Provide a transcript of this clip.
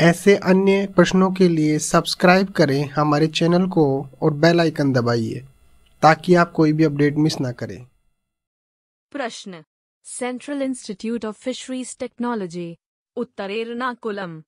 ऐसे अन्य प्रश्नों के लिए सब्सक्राइब करें हमारे चैनल को और बेल आइकन दबाइए ताकि आप कोई भी अपडेट मिस ना करें प्रश्न Central Institute of Fisheries Technology उत्तरेरनाकुलम